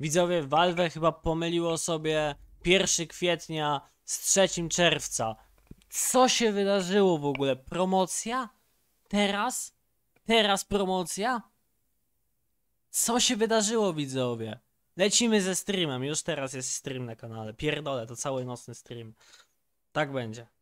Widzowie, Valve chyba pomyliło sobie 1 kwietnia z 3 czerwca. Co się wydarzyło w ogóle? Promocja? Teraz? Teraz promocja? Co się wydarzyło, widzowie? Lecimy ze streamem. Już teraz jest stream na kanale. Pierdolę, to cały nocny stream. Tak będzie.